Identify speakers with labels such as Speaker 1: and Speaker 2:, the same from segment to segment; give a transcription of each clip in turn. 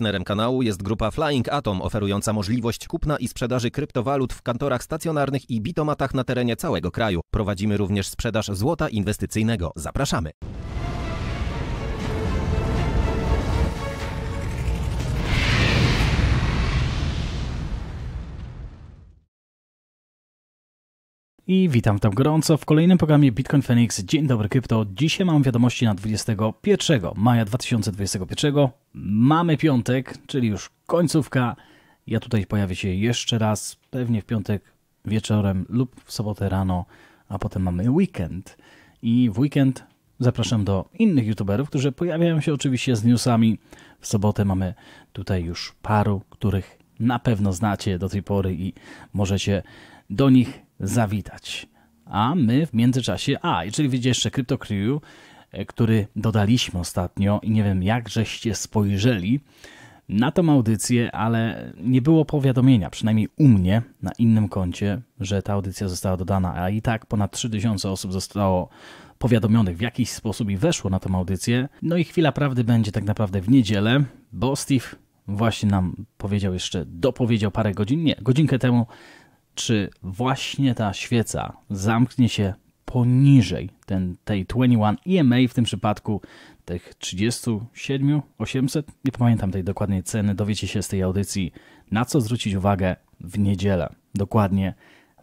Speaker 1: Partnerem kanału jest grupa Flying Atom, oferująca możliwość kupna i sprzedaży kryptowalut w kantorach stacjonarnych i bitomatach na terenie całego kraju. Prowadzimy również sprzedaż złota inwestycyjnego. Zapraszamy! i witam tam gorąco w kolejnym programie Bitcoin Phoenix. Dzień dobry krypto. Dzisiaj mam wiadomości na 21 maja 2021. Mamy piątek, czyli już końcówka. Ja tutaj pojawię się jeszcze raz, pewnie w piątek wieczorem lub w sobotę rano, a potem mamy weekend. I w weekend zapraszam do innych youtuberów, którzy pojawiają się oczywiście z newsami. W sobotę mamy tutaj już paru, których na pewno znacie do tej pory i możecie do nich zawitać. A my w międzyczasie, a, jeżeli widzicie jeszcze CryptoCrew, e, który dodaliśmy ostatnio i nie wiem jak żeście spojrzeli na tą audycję, ale nie było powiadomienia, przynajmniej u mnie na innym koncie, że ta audycja została dodana, a i tak ponad 3000 osób zostało powiadomionych w jakiś sposób i weszło na tą audycję. No i chwila prawdy będzie tak naprawdę w niedzielę, bo Steve właśnie nam powiedział jeszcze, dopowiedział parę godzin, nie, godzinkę temu, czy właśnie ta świeca zamknie się poniżej ten, tej 21 EMA, w tym przypadku tych 37 800, nie pamiętam tej dokładnej ceny, dowiecie się z tej audycji, na co zwrócić uwagę w niedzielę. Dokładnie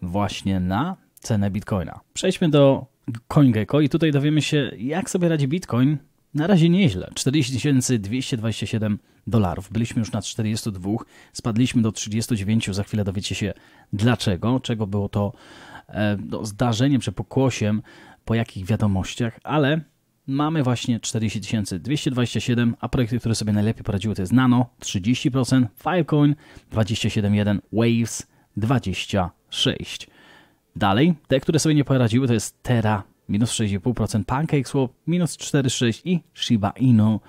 Speaker 1: właśnie na cenę Bitcoina. Przejdźmy do CoinGecko i tutaj dowiemy się, jak sobie radzi Bitcoin. Na razie nieźle, 40 227 dolarów. Byliśmy już na 42, spadliśmy do 39, za chwilę dowiecie się dlaczego, czego było to e, no, zdarzeniem czy pokłosiem, po jakich wiadomościach, ale mamy właśnie 40 227, a projekty, które sobie najlepiej poradziły to jest Nano 30%, Filecoin 27.1, Waves 26. Dalej, te, które sobie nie poradziły to jest Terra minus 6,5%, PancakeSwap minus 4,6% i Shiba Inu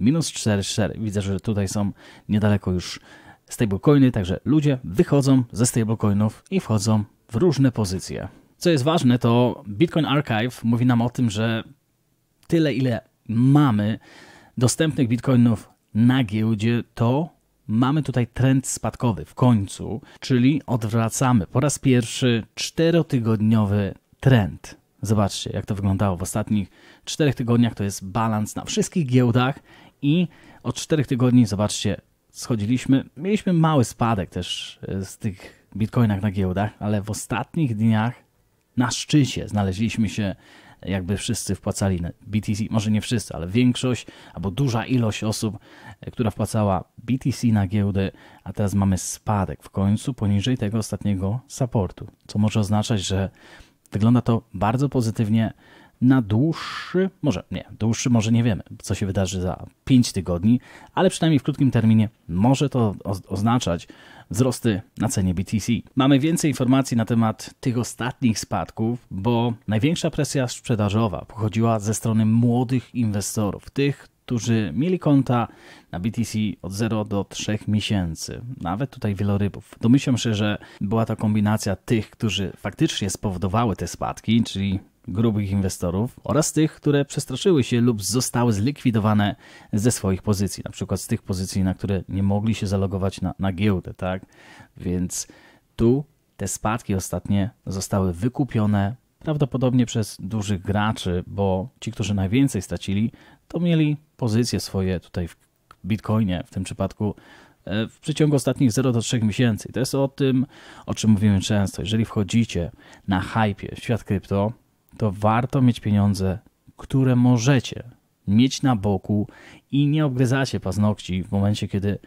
Speaker 1: minus 4,4. Widzę, że tutaj są niedaleko już stablecoiny, także ludzie wychodzą ze stablecoinów i wchodzą w różne pozycje. Co jest ważne, to Bitcoin Archive mówi nam o tym, że tyle ile mamy dostępnych bitcoinów na giełdzie, to mamy tutaj trend spadkowy w końcu, czyli odwracamy po raz pierwszy czterotygodniowy trend. Zobaczcie, jak to wyglądało w ostatnich czterech tygodniach. To jest balans na wszystkich giełdach i od czterech tygodni, zobaczcie, schodziliśmy. Mieliśmy mały spadek też e, z tych bitcoinach na giełdach, ale w ostatnich dniach na szczycie znaleźliśmy się, jakby wszyscy wpłacali na BTC, może nie wszyscy, ale większość albo duża ilość osób, e, która wpłacała BTC na giełdę, a teraz mamy spadek w końcu poniżej tego ostatniego supportu, co może oznaczać, że wygląda to bardzo pozytywnie na dłuższy, może nie, dłuższy może nie wiemy, co się wydarzy za 5 tygodni, ale przynajmniej w krótkim terminie może to oznaczać wzrosty na cenie BTC. Mamy więcej informacji na temat tych ostatnich spadków, bo największa presja sprzedażowa pochodziła ze strony młodych inwestorów, tych, którzy mieli konta na BTC od 0 do 3 miesięcy, nawet tutaj wielorybów. Domyślam się, że była to kombinacja tych, którzy faktycznie spowodowały te spadki, czyli grubych inwestorów oraz tych, które przestraszyły się lub zostały zlikwidowane ze swoich pozycji, na przykład z tych pozycji, na które nie mogli się zalogować na, na giełdę, tak? Więc tu te spadki ostatnie zostały wykupione prawdopodobnie przez dużych graczy, bo ci, którzy najwięcej stracili, to mieli pozycje swoje tutaj w Bitcoinie w tym przypadku e, w przeciągu ostatnich 0 do 3 miesięcy. To jest o tym, o czym mówimy często. Jeżeli wchodzicie na hype w świat krypto, to warto mieć pieniądze, które możecie mieć na boku i nie obgryzacie paznokci w momencie, kiedy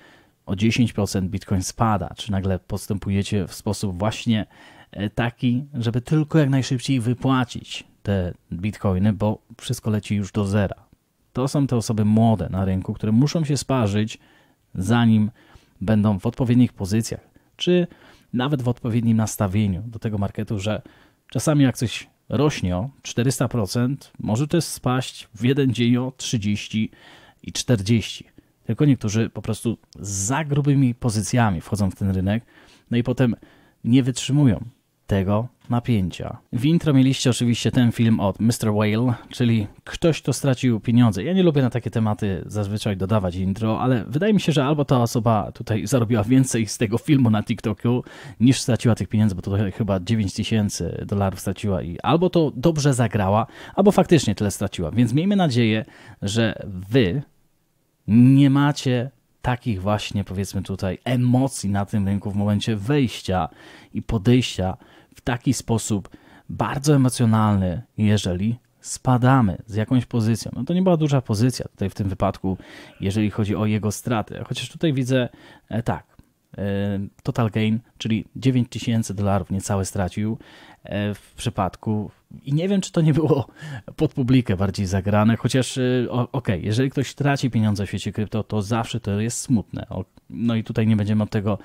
Speaker 1: o 10% bitcoin spada, czy nagle postępujecie w sposób właśnie e, taki, żeby tylko jak najszybciej wypłacić te bitcoiny, bo wszystko leci już do zera. To są te osoby młode na rynku, które muszą się sparzyć, zanim będą w odpowiednich pozycjach, czy nawet w odpowiednim nastawieniu do tego marketu, że czasami jak coś rośnie o 400%, może też spaść w jeden dzień o 30 i 40. Tylko niektórzy po prostu za grubymi pozycjami wchodzą w ten rynek, no i potem nie wytrzymują tego napięcia. W intro mieliście oczywiście ten film od Mr. Whale, czyli ktoś, kto stracił pieniądze. Ja nie lubię na takie tematy zazwyczaj dodawać intro, ale wydaje mi się, że albo ta osoba tutaj zarobiła więcej z tego filmu na TikToku, niż straciła tych pieniędzy, bo tutaj chyba 9 tysięcy dolarów straciła i albo to dobrze zagrała, albo faktycznie tyle straciła. Więc miejmy nadzieję, że wy nie macie takich właśnie, powiedzmy tutaj, emocji na tym rynku w momencie wejścia i podejścia w taki sposób bardzo emocjonalny, jeżeli spadamy z jakąś pozycją. No to nie była duża pozycja tutaj w tym wypadku, jeżeli chodzi o jego straty. Chociaż tutaj widzę e, tak. E, total gain, czyli 9000 dolarów niecałe stracił e, w przypadku i nie wiem, czy to nie było pod publikę bardziej zagrane, chociaż y, okej, okay, jeżeli ktoś traci pieniądze w świecie krypto, to zawsze to jest smutne. No i tutaj nie będziemy od tego,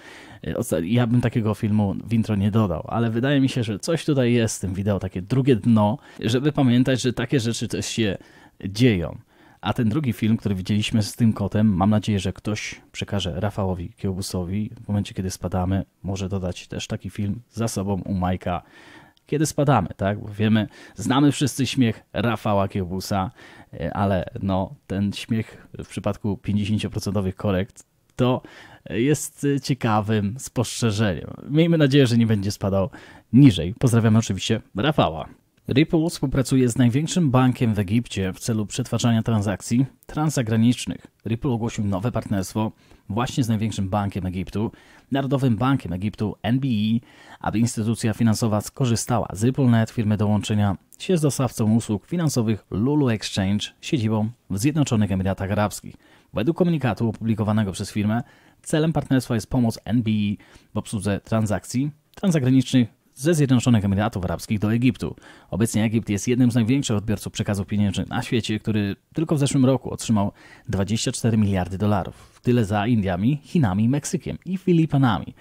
Speaker 1: y, ja bym takiego filmu w intro nie dodał, ale wydaje mi się, że coś tutaj jest w tym wideo, takie drugie dno, żeby pamiętać, że takie rzeczy też się dzieją. A ten drugi film, który widzieliśmy z tym kotem, mam nadzieję, że ktoś przekaże Rafałowi Kiełbusowi w momencie, kiedy spadamy, może dodać też taki film za sobą u Majka kiedy spadamy, tak? Bo wiemy, znamy wszyscy śmiech Rafała Kiełbusa, e, ale no, ten śmiech w przypadku 50% korekt to jest ciekawym spostrzeżeniem. Miejmy nadzieję, że nie będzie spadał niżej. Pozdrawiam oczywiście Rafała. Ripple współpracuje z największym bankiem w Egipcie w celu przetwarzania transakcji transgranicznych. Ripple ogłosił nowe partnerstwo właśnie z największym bankiem Egiptu, Narodowym Bankiem Egiptu NBE, aby instytucja finansowa skorzystała z RippleNet firmy dołączenia się z dostawcą usług finansowych Lulu Exchange siedzibą w Zjednoczonych Emiratach Arabskich. Według komunikatu opublikowanego przez firmę celem partnerstwa jest pomoc NBE w obsłudze transakcji transgranicznych ze Zjednoczonych Emiratów Arabskich do Egiptu. Obecnie Egipt jest jednym z największych odbiorców przekazów pieniężnych na świecie, który tylko w zeszłym roku otrzymał 24 miliardy dolarów. Tyle za Indiami, Chinami, Meksykiem i Filipinami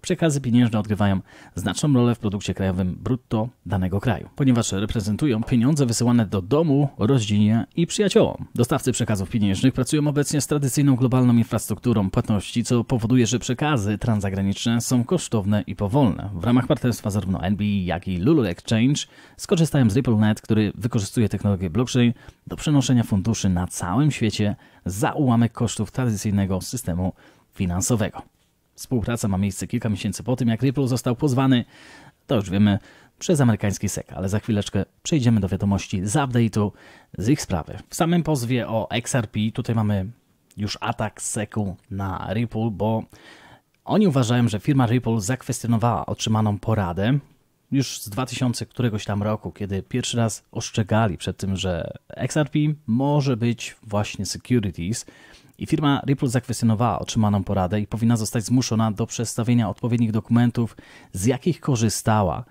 Speaker 1: przekazy pieniężne odgrywają znaczną rolę w produkcie krajowym brutto danego kraju, ponieważ reprezentują pieniądze wysyłane do domu, rodzinie i przyjaciołom. Dostawcy przekazów pieniężnych pracują obecnie z tradycyjną globalną infrastrukturą płatności, co powoduje, że przekazy transgraniczne są kosztowne i powolne. W ramach partnerstwa zarówno NB, e, jak i Lulu Exchange skorzystałem z RippleNet, który wykorzystuje technologię blockchain do przenoszenia funduszy na całym świecie za ułamek kosztów tradycyjnego systemu finansowego. Współpraca ma miejsce kilka miesięcy po tym, jak Ripple został pozwany, to już wiemy, przez amerykański SEC, ale za chwileczkę przejdziemy do wiadomości z update'u z ich sprawy. W samym pozwie o XRP tutaj mamy już atak SEC-u na Ripple, bo oni uważają, że firma Ripple zakwestionowała otrzymaną poradę już z 2000 któregoś tam roku, kiedy pierwszy raz ostrzegali przed tym, że XRP może być właśnie securities, i firma Ripple zakwestionowała otrzymaną poradę i powinna zostać zmuszona do przedstawienia odpowiednich dokumentów, z jakich korzystała,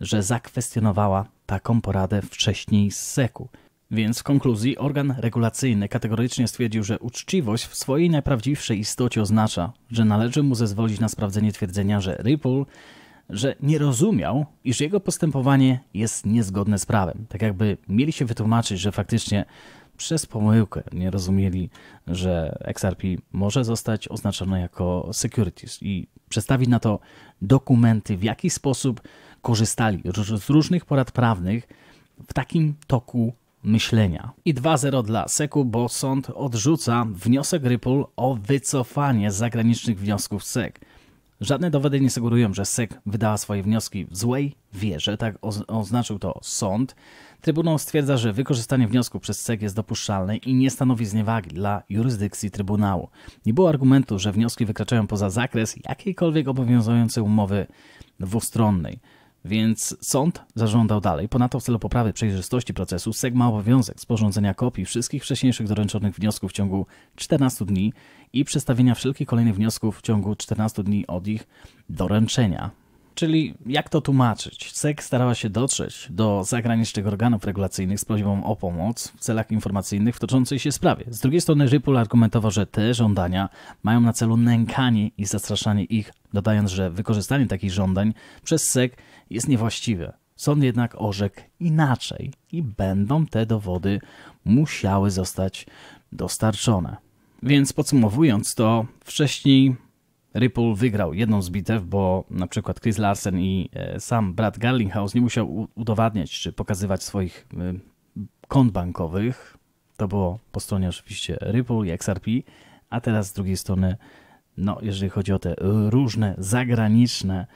Speaker 1: że zakwestionowała taką poradę wcześniej z SEC-u. Więc w konkluzji organ regulacyjny kategorycznie stwierdził, że uczciwość w swojej najprawdziwszej istocie oznacza, że należy mu zezwolić na sprawdzenie twierdzenia, że Ripple że nie rozumiał, iż jego postępowanie jest niezgodne z prawem. Tak jakby mieli się wytłumaczyć, że faktycznie przez pomyłkę nie rozumieli, że XRP może zostać oznaczone jako securities i przedstawi na to dokumenty, w jaki sposób korzystali z różnych porad prawnych w takim toku myślenia. I 2-0 dla SEC-u, bo sąd odrzuca wniosek Ripple o wycofanie zagranicznych wniosków SEC. Żadne dowody nie sugerują, że SEC wydała swoje wnioski w złej wierze, tak oznaczył to sąd. Trybunał stwierdza, że wykorzystanie wniosku przez SEG jest dopuszczalne i nie stanowi zniewagi dla jurysdykcji Trybunału. Nie było argumentu, że wnioski wykraczają poza zakres jakiejkolwiek obowiązującej umowy dwustronnej. Więc sąd zażądał dalej. Ponadto w celu poprawy przejrzystości procesu SEG ma obowiązek sporządzenia kopii wszystkich wcześniejszych doręczonych wniosków w ciągu 14 dni i przestawienia wszelkich kolejnych wniosków w ciągu 14 dni od ich doręczenia. Czyli jak to tłumaczyć? SEC starała się dotrzeć do zagranicznych organów regulacyjnych z prośbą o pomoc w celach informacyjnych w toczącej się sprawie. Z drugiej strony Ripple argumentował, że te żądania mają na celu nękanie i zastraszanie ich, dodając, że wykorzystanie takich żądań przez SEC jest niewłaściwe. Sąd jednak orzekł inaczej i będą te dowody musiały zostać dostarczone. Więc podsumowując to, wcześniej Ripple wygrał jedną z bitew, bo na przykład Chris Larsen i e, sam Brad Garlinghouse nie musiał udowadniać czy pokazywać swoich y, kont bankowych. To było po stronie oczywiście Ripple i XRP, a teraz z drugiej strony, no jeżeli chodzi o te różne zagraniczne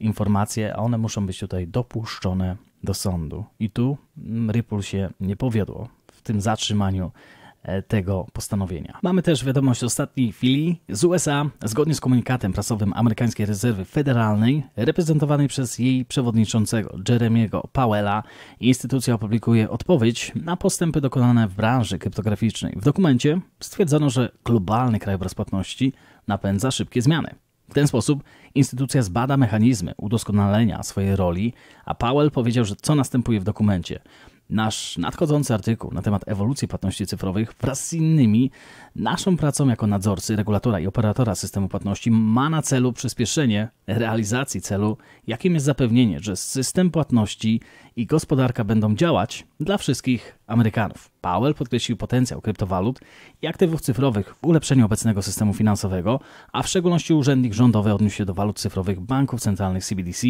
Speaker 1: informacje, one muszą być tutaj dopuszczone do sądu. I tu mm, Ripple się nie powiodło w tym zatrzymaniu E, tego postanowienia. Mamy też wiadomość ostatniej chwili z USA. Zgodnie z komunikatem prasowym amerykańskiej rezerwy federalnej, reprezentowanej przez jej przewodniczącego Jeremiego Powella, instytucja opublikuje odpowiedź na postępy dokonane w branży kryptograficznej. W dokumencie stwierdzono, że globalny krajobraz płatności napędza szybkie zmiany. W ten sposób instytucja zbada mechanizmy udoskonalenia swojej roli, a Powell powiedział, że co następuje w dokumencie – Nasz nadchodzący artykuł na temat ewolucji płatności cyfrowych wraz z innymi naszą pracą jako nadzorcy, regulatora i operatora systemu płatności ma na celu przyspieszenie realizacji celu, jakim jest zapewnienie, że system płatności i gospodarka będą działać dla wszystkich Amerykanów. Powell podkreślił potencjał kryptowalut i aktywów cyfrowych w ulepszeniu obecnego systemu finansowego, a w szczególności urzędnik rządowy odniósł się do walut cyfrowych banków centralnych CBDC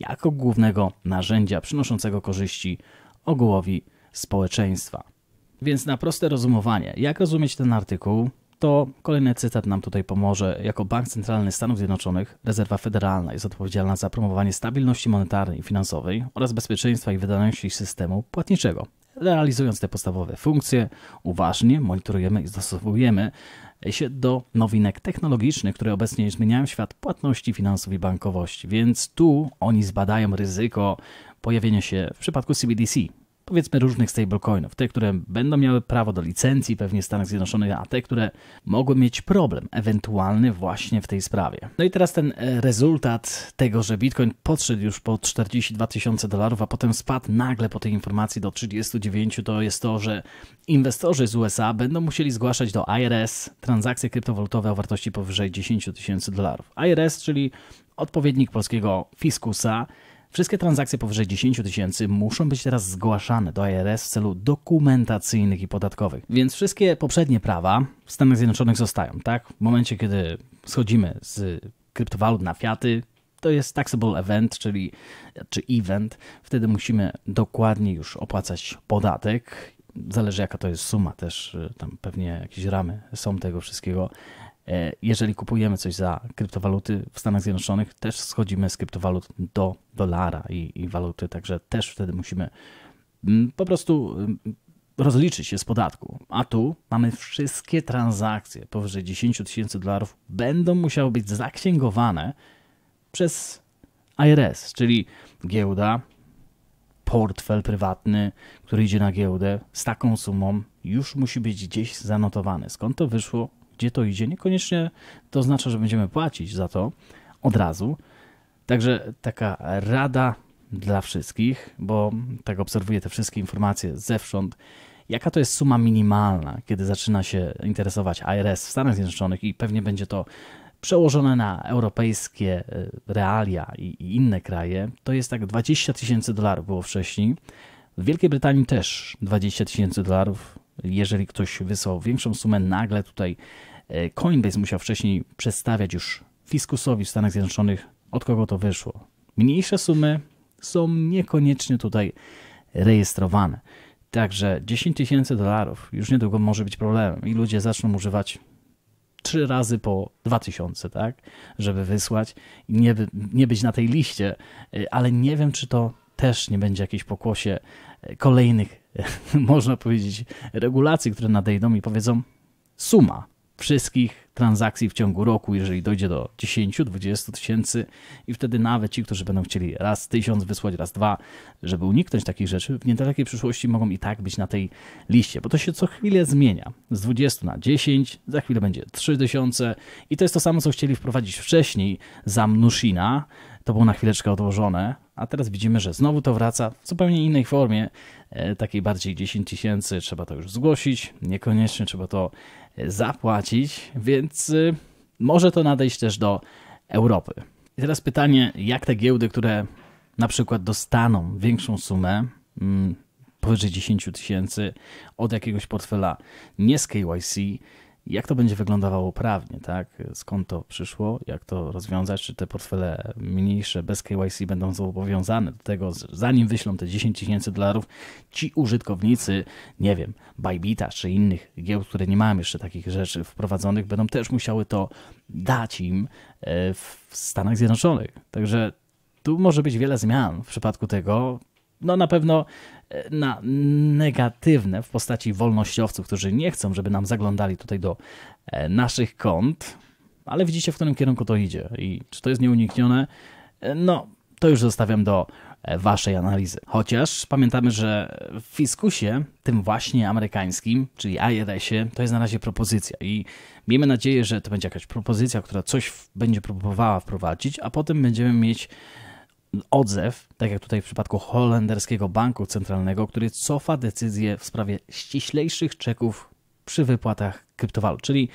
Speaker 1: jako głównego narzędzia przynoszącego korzyści ogółowi społeczeństwa. Więc na proste rozumowanie, jak rozumieć ten artykuł, to kolejny cytat nam tutaj pomoże. Jako Bank Centralny Stanów Zjednoczonych, rezerwa federalna jest odpowiedzialna za promowanie stabilności monetarnej i finansowej oraz bezpieczeństwa i wydajności systemu płatniczego. Realizując te podstawowe funkcje, uważnie monitorujemy i dostosowujemy się do nowinek technologicznych, które obecnie zmieniają świat płatności, finansów i bankowości. Więc tu oni zbadają ryzyko pojawienie się w przypadku CBDC, powiedzmy różnych stablecoinów, te, które będą miały prawo do licencji pewnie w Stanach Zjednoczonych, a te, które mogły mieć problem ewentualny właśnie w tej sprawie. No i teraz ten e, rezultat tego, że Bitcoin podszedł już po 42 tysiące dolarów, a potem spadł nagle po tej informacji do 39, to jest to, że inwestorzy z USA będą musieli zgłaszać do IRS transakcje kryptowalutowe o wartości powyżej 10 tysięcy dolarów. IRS, czyli odpowiednik polskiego fiskusa, Wszystkie transakcje powyżej 10 tysięcy muszą być teraz zgłaszane do IRS w celu dokumentacyjnych i podatkowych. Więc wszystkie poprzednie prawa w Stanach Zjednoczonych zostają, tak? W momencie, kiedy schodzimy z kryptowalut na fiaty, to jest taxable event, czyli czy event, wtedy musimy dokładnie już opłacać podatek. Zależy jaka to jest suma też, y, tam pewnie jakieś ramy są tego wszystkiego E, jeżeli kupujemy coś za kryptowaluty w Stanach Zjednoczonych, też schodzimy z kryptowalut do dolara i, i waluty, także też wtedy musimy mm, po prostu mm, rozliczyć się z podatku. A tu mamy wszystkie transakcje powyżej 10 tysięcy dolarów będą musiały być zaksięgowane przez IRS, czyli giełda, portfel prywatny, który idzie na giełdę z taką sumą już musi być gdzieś zanotowany. Skąd to wyszło, gdzie to idzie. Niekoniecznie to oznacza, że będziemy płacić za to od razu. Także taka rada dla wszystkich, bo tak obserwuję te wszystkie informacje zewsząd. Jaka to jest suma minimalna, kiedy zaczyna się interesować IRS w Stanach Zjednoczonych i pewnie będzie to przełożone na europejskie y, realia i inne kraje, to jest tak 20 tysięcy dolarów było wcześniej. W Wielkiej Brytanii też 20 tysięcy dolarów jeżeli ktoś wysłał większą sumę, nagle tutaj e, Coinbase musiał wcześniej przestawiać już fiskusowi w Stanach Zjednoczonych, od kogo to wyszło. Mniejsze sumy są niekoniecznie tutaj rejestrowane. Także 10 tysięcy dolarów już niedługo może być problemem i ludzie zaczną używać trzy razy po 2000, tak, żeby wysłać i nie, nie być na tej liście, e, ale nie wiem, czy to też nie będzie jakieś pokłosie e, kolejnych można powiedzieć, regulacji, które nadejdą i powiedzą suma wszystkich transakcji w ciągu roku, jeżeli dojdzie do 10-20 tysięcy i wtedy nawet ci, którzy będą chcieli raz tysiąc wysłać, raz dwa, żeby uniknąć takich rzeczy, w niedalekiej przyszłości mogą i tak być na tej liście, bo to się co chwilę zmienia. Z 20 na 10, za chwilę będzie 3000 i to jest to samo, co chcieli wprowadzić wcześniej za Mnuszina, to było na chwileczkę odłożone, a teraz widzimy, że znowu to wraca w zupełnie innej formie, e, takiej bardziej 10 tysięcy, trzeba to już zgłosić, niekoniecznie trzeba to e, zapłacić, więc y, może to nadejść też do Europy. I teraz pytanie, jak te giełdy, które na przykład dostaną większą sumę, mm, powyżej 10 tysięcy od jakiegoś portfela nie z KYC, jak to będzie wyglądało prawnie, tak? Skąd to przyszło, jak to rozwiązać, czy te portfele mniejsze bez KYC będą zobowiązane do tego, zanim wyślą te 10 tysięcy dolarów, ci użytkownicy, nie wiem, Bybita czy innych giełd, które nie mają jeszcze takich rzeczy wprowadzonych, będą też musiały to dać im e, w Stanach Zjednoczonych. Także tu może być wiele zmian w przypadku tego, no na pewno e, na negatywne w postaci wolnościowców, którzy nie chcą, żeby nam zaglądali tutaj do e, naszych kont, ale widzicie, w którym kierunku to idzie i czy to jest nieuniknione, e, no to już zostawiam do waszej analizy. Chociaż pamiętamy, że w fiskusie, tym właśnie amerykańskim, czyli IRS-ie, to jest na razie propozycja i miejmy nadzieję, że to będzie jakaś propozycja, która coś będzie próbowała wprowadzić, a potem będziemy mieć odzew, tak jak tutaj w przypadku holenderskiego banku centralnego, który cofa decyzję w sprawie ściślejszych czeków przy wypłatach kryptowalut. Czyli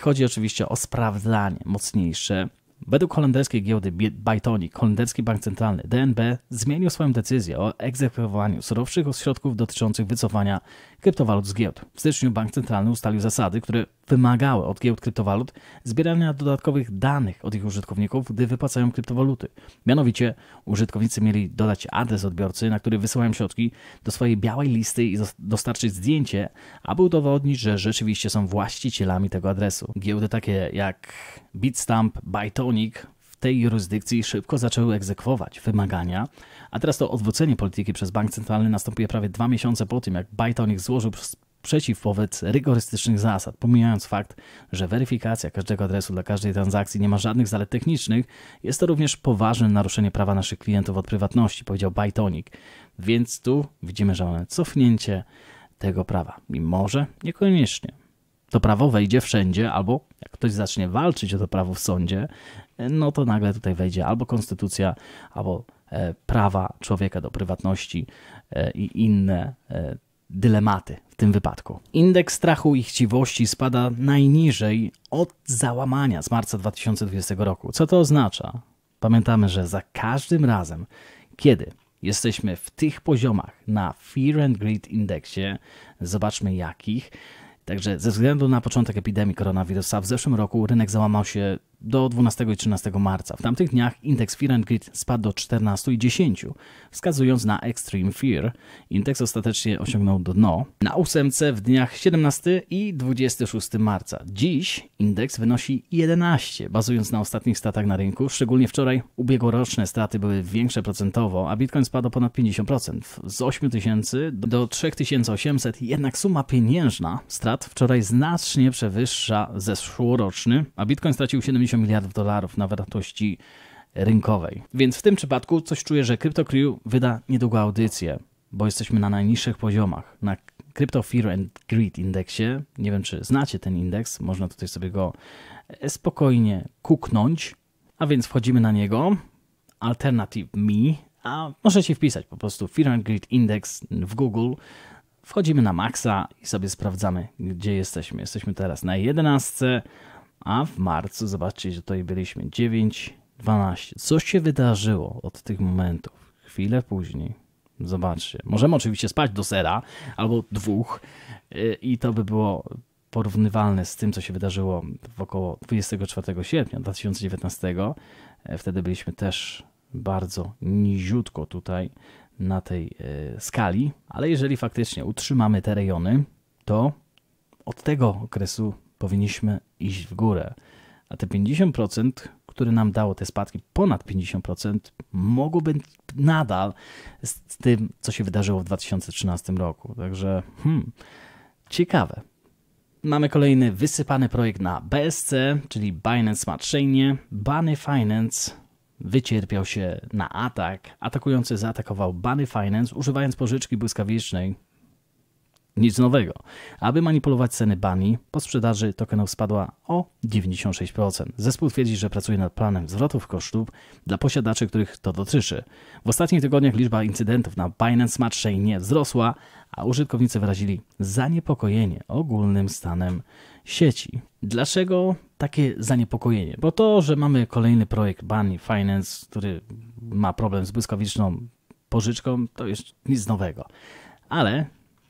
Speaker 1: chodzi oczywiście o sprawdzanie mocniejsze. Według holenderskiej giełdy Bytonic, holenderski bank centralny DNB zmienił swoją decyzję o egzekwowaniu surowszych środków dotyczących wycofania kryptowalut z giełd. W styczniu bank centralny ustalił zasady, które wymagały od giełd kryptowalut zbierania dodatkowych danych od ich użytkowników, gdy wypłacają kryptowaluty. Mianowicie użytkownicy mieli dodać adres odbiorcy, na który wysyłają środki, do swojej białej listy i dostarczyć zdjęcie, aby udowodnić, że rzeczywiście są właścicielami tego adresu. Giełdy takie jak Bitstamp, Bytonic tej jurysdykcji szybko zaczęły egzekwować wymagania, a teraz to odwrócenie polityki przez bank centralny następuje prawie dwa miesiące po tym, jak Bajtonik złożył sprzeciw wobec rygorystycznych zasad, pomijając fakt, że weryfikacja każdego adresu dla każdej transakcji nie ma żadnych zalet technicznych, jest to również poważne naruszenie prawa naszych klientów od prywatności, powiedział Bajtonik. Więc tu widzimy, że mamy cofnięcie tego prawa. mimo że niekoniecznie. To prawo wejdzie wszędzie, albo jak ktoś zacznie walczyć o to prawo w sądzie, no to nagle tutaj wejdzie albo konstytucja, albo e, prawa człowieka do prywatności e, i inne e, dylematy w tym wypadku. Indeks strachu i chciwości spada najniżej od załamania z marca 2020 roku. Co to oznacza? Pamiętamy, że za każdym razem, kiedy jesteśmy w tych poziomach na Fear and Greed Indeksie, zobaczmy jakich. Także ze względu na początek epidemii koronawirusa w zeszłym roku rynek załamał się do 12 i 13 marca. W tamtych dniach indeks Fear and Greed spadł do 14 i 10, wskazując na Extreme Fear. Indeks ostatecznie osiągnął dno na ósemce w dniach 17 i 26 marca. Dziś indeks wynosi 11, bazując na ostatnich stratach na rynku. Szczególnie wczoraj ubiegłoroczne straty były większe procentowo, a Bitcoin spadł ponad 50%, z 8000 do 3800, jednak suma pieniężna strat wczoraj znacznie przewyższa zeszłoroczny, a Bitcoin stracił 70 150 miliardów dolarów na wartości rynkowej. Więc w tym przypadku coś czuję, że CryptoCrew wyda niedługo audycję, bo jesteśmy na najniższych poziomach, na Crypto Fear and Greed indeksie. Nie wiem, czy znacie ten indeks, można tutaj sobie go e, spokojnie kuknąć. A więc wchodzimy na niego, Alternative Me, a możecie wpisać po prostu Fear and Greed Index w Google. Wchodzimy na maksa i sobie sprawdzamy, gdzie jesteśmy. Jesteśmy teraz na 11, a w marcu, zobaczcie, że tutaj byliśmy 9, 12. Co się wydarzyło od tych momentów? Chwilę później. Zobaczcie. Możemy oczywiście spać do sera albo dwóch y, i to by było porównywalne z tym, co się wydarzyło w około 24 sierpnia 2019. E, wtedy byliśmy też bardzo niziutko tutaj na tej y, skali, ale jeżeli faktycznie utrzymamy te rejony, to od tego okresu powinniśmy iść w górę. A te 50%, które nam dało te spadki, ponad 50%, mogło być nadal z tym, co się wydarzyło w 2013 roku. Także hmm, ciekawe. Mamy kolejny wysypany projekt na BSC, czyli Binance Smart Chainie. Bunny Finance wycierpiał się na atak. Atakujący zaatakował Bunny Finance używając pożyczki błyskawicznej, nic nowego. Aby manipulować ceny bani, po sprzedaży tokenów spadła o 96%. Zespół twierdzi, że pracuje nad planem zwrotów kosztów dla posiadaczy, których to dotyczy. W ostatnich tygodniach liczba incydentów na Binance Smart nie wzrosła, a użytkownicy wyrazili zaniepokojenie ogólnym stanem sieci. Dlaczego takie zaniepokojenie? Bo to, że mamy kolejny projekt Bunny Finance, który ma problem z błyskawiczną pożyczką, to jest nic nowego. Ale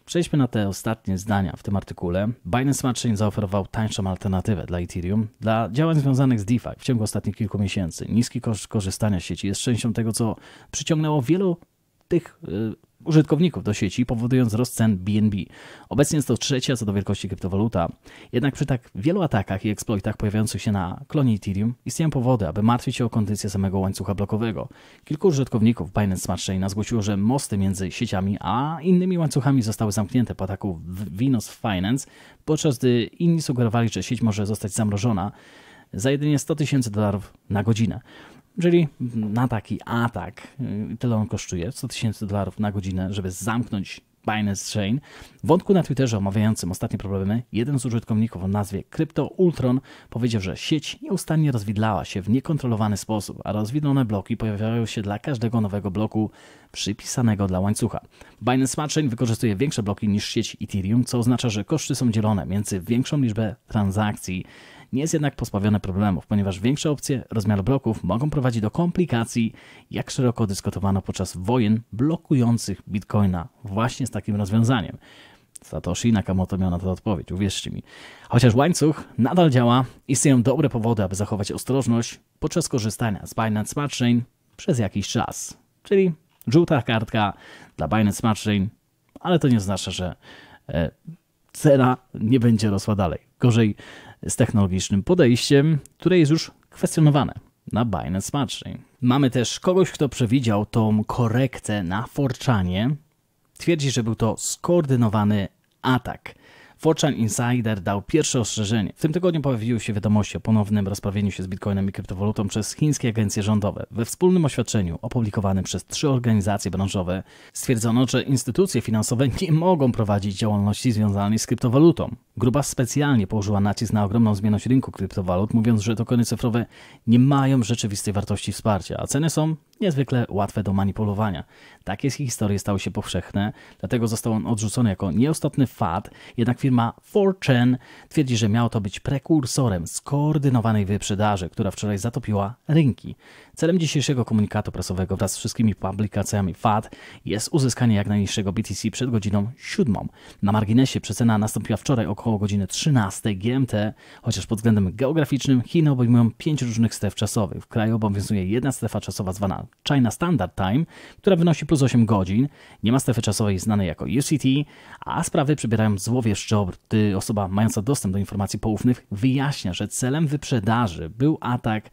Speaker 1: Przejdźmy na te ostatnie zdania w tym artykule. Binance Smart Chain zaoferował tańszą alternatywę dla Ethereum dla działań związanych z DeFi w ciągu ostatnich kilku miesięcy. Niski koszt korzystania z sieci jest częścią tego, co przyciągnęło wielu tych y, użytkowników do sieci, powodując wzrost cen BNB. Obecnie jest to trzecia co do wielkości kryptowaluta. Jednak przy tak wielu atakach i eksploitach pojawiających się na klonie Ethereum istnieją powody, aby martwić się o kondycję samego łańcucha blokowego. Kilku użytkowników Binance Smart Chain zgłosiło, że mosty między sieciami a innymi łańcuchami zostały zamknięte po ataku Venus Finance, podczas gdy inni sugerowali, że sieć może zostać zamrożona za jedynie 100 tysięcy dolarów na godzinę. Czyli na taki atak, y, tyle on kosztuje, 100 tysięcy dolarów na godzinę, żeby zamknąć Binance Chain. W wątku na Twitterze omawiającym ostatnie problemy, jeden z użytkowników o nazwie Crypto Ultron powiedział, że sieć nieustannie rozwidlała się w niekontrolowany sposób, a rozwidlone bloki pojawiają się dla każdego nowego bloku przypisanego dla łańcucha. Binance Smart Chain wykorzystuje większe bloki niż sieć Ethereum, co oznacza, że koszty są dzielone między większą liczbę transakcji nie jest jednak pozbawione problemów, ponieważ większe opcje rozmiar bloków mogą prowadzić do komplikacji, jak szeroko dyskutowano podczas wojen blokujących Bitcoina właśnie z takim rozwiązaniem. Satoshi Nakamoto miał na to odpowiedź, uwierzcie mi. Chociaż łańcuch nadal działa, istnieją dobre powody, aby zachować ostrożność podczas korzystania z Binance Smart Chain przez jakiś czas. Czyli żółta kartka dla Binance Smart Chain, ale to nie oznacza, że e, cena nie będzie rosła dalej. Gorzej z technologicznym podejściem, które jest już kwestionowane na Binance Smart Chain. Mamy też kogoś, kto przewidział tą korektę na forczanie. Twierdzi, że był to skoordynowany atak. Fortune Insider dał pierwsze ostrzeżenie. W tym tygodniu pojawiły się wiadomości o ponownym rozprawieniu się z bitcoinem i kryptowalutą przez chińskie agencje rządowe. We wspólnym oświadczeniu opublikowanym przez trzy organizacje branżowe stwierdzono, że instytucje finansowe nie mogą prowadzić działalności związanej z kryptowalutą. Grupa specjalnie położyła nacisk na ogromną zmienność rynku kryptowalut, mówiąc, że tokeny cyfrowe nie mają rzeczywistej wartości wsparcia, a ceny są niezwykle łatwe do manipulowania. Takie historie stały się powszechne, dlatego został on odrzucony jako nieostotny fad, jednak firma 4chan twierdzi, że miało to być prekursorem skoordynowanej wyprzedaży, która wczoraj zatopiła rynki. Celem dzisiejszego komunikatu prasowego wraz z wszystkimi publikacjami FAT jest uzyskanie jak najniższego BTC przed godziną 7. Na marginesie przecena nastąpiła wczoraj około godziny 13 GMT, chociaż pod względem geograficznym Chiny obejmują 5 różnych stref czasowych. W kraju obowiązuje jedna strefa czasowa zwana China Standard Time, która wynosi plus 8 godzin. Nie ma strefy czasowej znanej jako UCT, a sprawy przybierają złowieszcze obrót, gdy osoba mająca dostęp do informacji poufnych wyjaśnia, że celem wyprzedaży był atak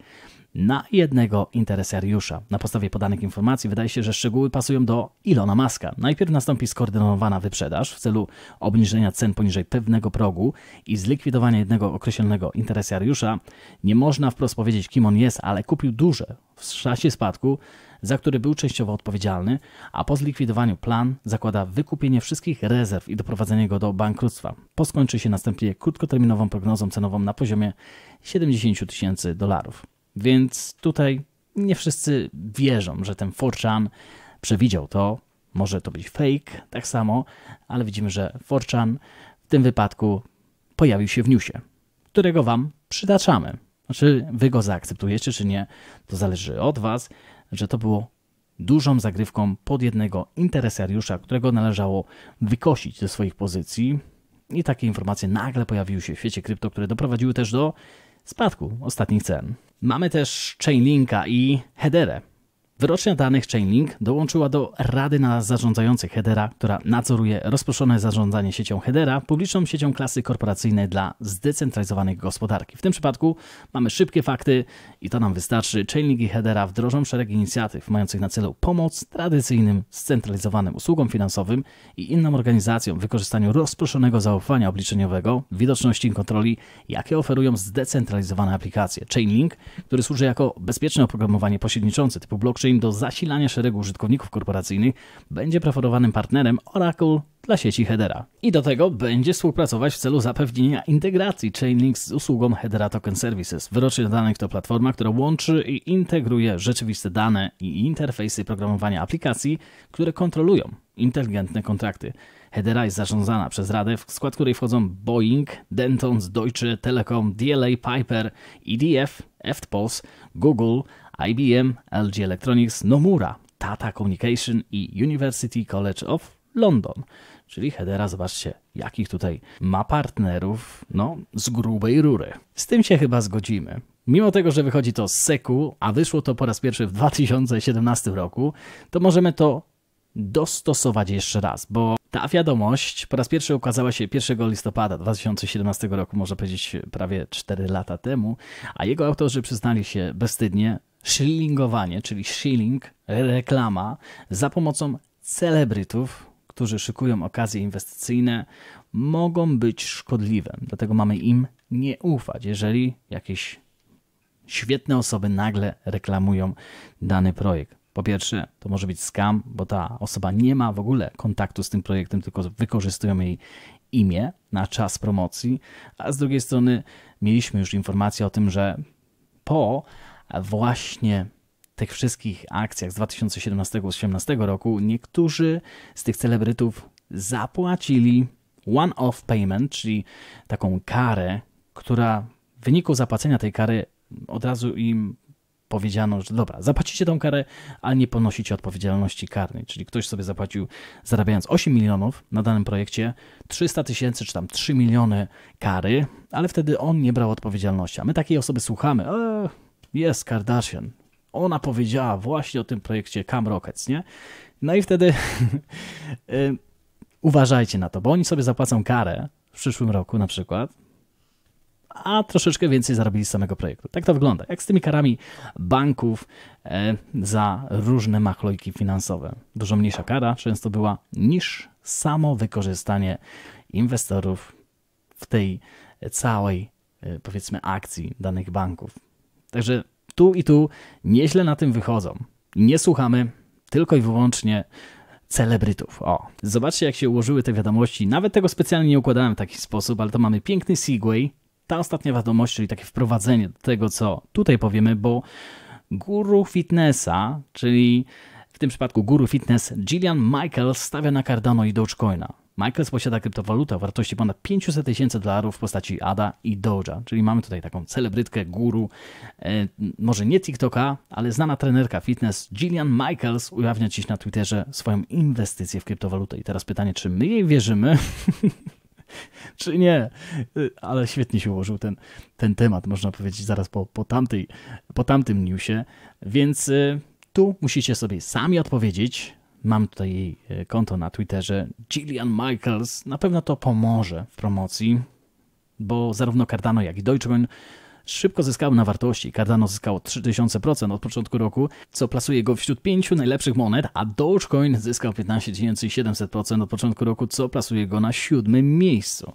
Speaker 1: na jednego interesariusza. Na podstawie podanych informacji wydaje się, że szczegóły pasują do Ilona Maska. Najpierw nastąpi skoordynowana wyprzedaż w celu obniżenia cen poniżej pewnego progu i zlikwidowania jednego określonego interesariusza. Nie można wprost powiedzieć, kim on jest, ale kupił duże w czasie spadku, za który był częściowo odpowiedzialny, a po zlikwidowaniu plan zakłada wykupienie wszystkich rezerw i doprowadzenie go do bankructwa. Po skończy się następnie krótkoterminową prognozą cenową na poziomie 70 tysięcy dolarów. Więc tutaj nie wszyscy wierzą, że ten 4 przewidział to. Może to być fake, tak samo, ale widzimy, że 4 w tym wypadku pojawił się w newsie, którego Wam przytaczamy. Czy znaczy, Wy go zaakceptujecie, czy nie, to zależy od Was, że to było dużą zagrywką pod jednego interesariusza, którego należało wykosić ze swoich pozycji. I takie informacje nagle pojawiły się w świecie krypto, które doprowadziły też do spadku ostatnich cen. Mamy też Chainlinka i Hederę. Wyrocznia danych Chainlink dołączyła do Rady na Zarządzających Hedera, która nadzoruje rozproszone zarządzanie siecią Hedera, publiczną siecią klasy korporacyjnej dla zdecentralizowanej gospodarki. W tym przypadku mamy szybkie fakty i to nam wystarczy. Chainlink i Hedera wdrożą szereg inicjatyw mających na celu pomoc tradycyjnym, scentralizowanym usługom finansowym i innym organizacjom w wykorzystaniu rozproszonego zaufania obliczeniowego, widoczności i kontroli, jakie oferują zdecentralizowane aplikacje. Chainlink, który służy jako bezpieczne oprogramowanie pośredniczące typu blockchain, do zasilania szeregu użytkowników korporacyjnych, będzie preferowanym partnerem Oracle dla sieci Hedera. I do tego będzie współpracować w celu zapewnienia integracji Chainlink z usługą Hedera Token Services. Wyrocznie danych to platforma, która łączy i integruje rzeczywiste dane i interfejsy programowania aplikacji, które kontrolują inteligentne kontrakty. Hedera jest zarządzana przez radę, w skład której wchodzą Boeing, Dentons, Deutsche Telekom, DLA Piper, EDF, Eftpos, Google, IBM, LG Electronics, Nomura, Tata Communication i University College of London. Czyli Hedera, zobaczcie, jakich tutaj ma partnerów, no, z grubej rury. Z tym się chyba zgodzimy. Mimo tego, że wychodzi to z seku, a wyszło to po raz pierwszy w 2017 roku, to możemy to dostosować jeszcze raz, bo ta wiadomość po raz pierwszy ukazała się 1 listopada 2017 roku, można powiedzieć prawie 4 lata temu, a jego autorzy przyznali się bezstydnie, shillingowanie, czyli shilling, reklama za pomocą celebrytów, którzy szykują okazje inwestycyjne, mogą być szkodliwe. Dlatego mamy im nie ufać, jeżeli jakieś świetne osoby nagle reklamują dany projekt. Po pierwsze, to może być scam, bo ta osoba nie ma w ogóle kontaktu z tym projektem, tylko wykorzystują jej imię na czas promocji, a z drugiej strony mieliśmy już informację o tym, że po właśnie tych wszystkich akcjach z 2017-2018 roku niektórzy z tych celebrytów zapłacili one-off payment, czyli taką karę, która w wyniku zapłacenia tej kary od razu im powiedziano, że dobra, zapłacicie tą karę, ale nie ponosicie odpowiedzialności karnej. Czyli ktoś sobie zapłacił, zarabiając 8 milionów na danym projekcie, 300 tysięcy czy tam 3 miliony kary, ale wtedy on nie brał odpowiedzialności. A my takiej osoby słuchamy. Eee, jest Kardashian. Ona powiedziała właśnie o tym projekcie Cam Rockets, nie? No i wtedy y, uważajcie na to, bo oni sobie zapłacą karę w przyszłym roku na przykład, a troszeczkę więcej zarobili z samego projektu. Tak to wygląda. Jak z tymi karami banków e, za różne machlojki finansowe. Dużo mniejsza kara często była niż samo wykorzystanie inwestorów w tej całej, e, powiedzmy, akcji danych banków. Także tu i tu nieźle na tym wychodzą. Nie słuchamy tylko i wyłącznie celebrytów. O, zobaczcie jak się ułożyły te wiadomości. Nawet tego specjalnie nie układałem w taki sposób, ale to mamy piękny segway. Ta ostatnia wiadomość, czyli takie wprowadzenie do tego, co tutaj powiemy, bo guru fitnessa, czyli w tym przypadku guru fitness Gillian Michael stawia na Cardano i Dogecoina. Michaels posiada kryptowalutę o wartości ponad 500 tysięcy dolarów w postaci ADA i Doja, czyli mamy tutaj taką celebrytkę, guru, e, może nie TikToka, ale znana trenerka fitness Jillian Michaels ujawnia dziś na Twitterze swoją inwestycję w kryptowalutę. I teraz pytanie, czy my jej wierzymy? czy nie? E, ale świetnie się ułożył ten, ten temat, można powiedzieć, zaraz po, po, tamtej, po tamtym newsie. Więc e, tu musicie sobie sami odpowiedzieć Mam tutaj jej konto na Twitterze. Gillian Michaels na pewno to pomoże w promocji, bo zarówno Cardano, jak i Deutsche szybko zyskały na wartości. Cardano zyskało 3000% od początku roku, co plasuje go wśród pięciu najlepszych monet, a Dogecoin zyskał 15700% od początku roku, co plasuje go na siódmym miejscu.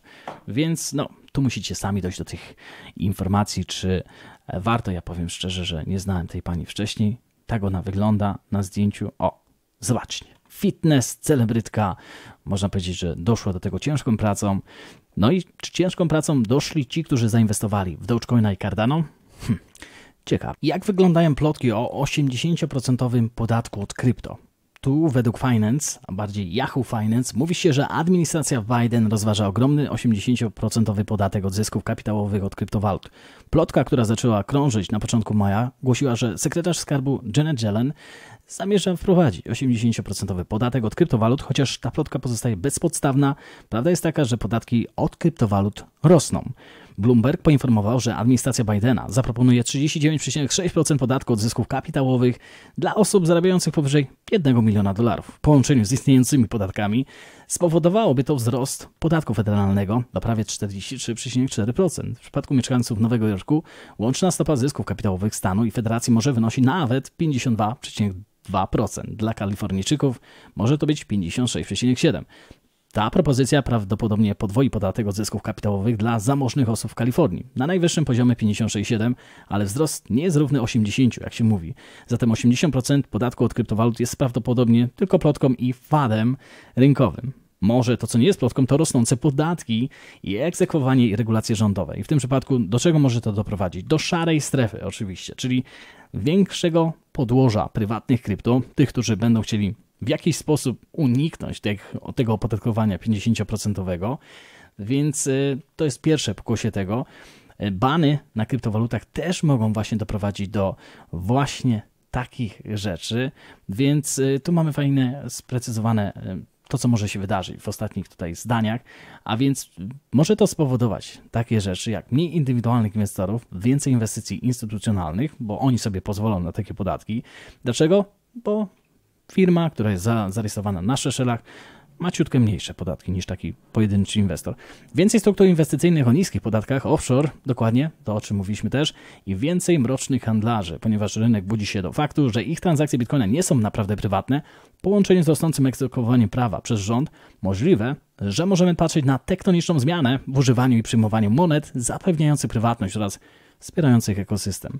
Speaker 1: Więc no, tu musicie sami dojść do tych informacji, czy warto. Ja powiem szczerze, że nie znałem tej pani wcześniej. Tak ona wygląda na zdjęciu. O, Zobaczcie. Fitness, celebrytka. Można powiedzieć, że doszła do tego ciężką pracą. No i czy ciężką pracą doszli ci, którzy zainwestowali w Dogecoina i Cardano? Hm. Ciekawe. Jak wyglądają plotki o 80% podatku od krypto? Tu według Finance, a bardziej Yahoo Finance, mówi się, że administracja Biden rozważa ogromny 80% podatek od zysków kapitałowych od kryptowalut. Plotka, która zaczęła krążyć na początku maja, głosiła, że sekretarz skarbu Janet Yellen zamierza wprowadzić 80% podatek od kryptowalut, chociaż ta plotka pozostaje bezpodstawna. Prawda jest taka, że podatki od kryptowalut rosną. Bloomberg poinformował, że administracja Bidena zaproponuje 39,6% podatku od zysków kapitałowych dla osób zarabiających powyżej 1 miliona dolarów. W połączeniu z istniejącymi podatkami spowodowałoby to wzrost podatku federalnego do prawie 43,4%. W przypadku mieszkańców Nowego Jorku łączna stopa zysków kapitałowych stanu i federacji może wynosić nawet 52,2%. 2%. Dla Kalifornijczyków może to być 56,7%. Ta propozycja prawdopodobnie podwoi podatek od zysków kapitałowych dla zamożnych osób w Kalifornii. Na najwyższym poziomie 56,7, ale wzrost nie jest równy 80, jak się mówi. Zatem 80% podatku od kryptowalut jest prawdopodobnie tylko plotką i fadem rynkowym. Może to, co nie jest plotką, to rosnące podatki i egzekwowanie i regulacje rządowe. I w tym przypadku do czego może to doprowadzić? Do szarej strefy oczywiście, czyli większego podłoża prywatnych krypto, tych, którzy będą chcieli w jakiś sposób uniknąć tego opodatkowania 50%, więc y, to jest pierwsze pokłosie tego. Y, bany na kryptowalutach też mogą właśnie doprowadzić do właśnie takich rzeczy, więc y, tu mamy fajne, sprecyzowane to, co może się wydarzyć w ostatnich tutaj zdaniach, a więc może to spowodować takie rzeczy jak mniej indywidualnych inwestorów, więcej inwestycji instytucjonalnych, bo oni sobie pozwolą na takie podatki. Dlaczego? Bo firma, która jest zarejestrowana na Szeszerach, ma ciutkę mniejsze podatki niż taki pojedynczy inwestor. Więcej struktur inwestycyjnych o niskich podatkach offshore, dokładnie to o czym mówiliśmy też, i więcej mrocznych handlarzy, ponieważ rynek budzi się do faktu, że ich transakcje bitcoina nie są naprawdę prywatne, połączenie z rosnącym egzekwowaniem prawa przez rząd możliwe, że możemy patrzeć na tektoniczną zmianę w używaniu i przyjmowaniu monet zapewniających prywatność oraz wspierających ekosystem.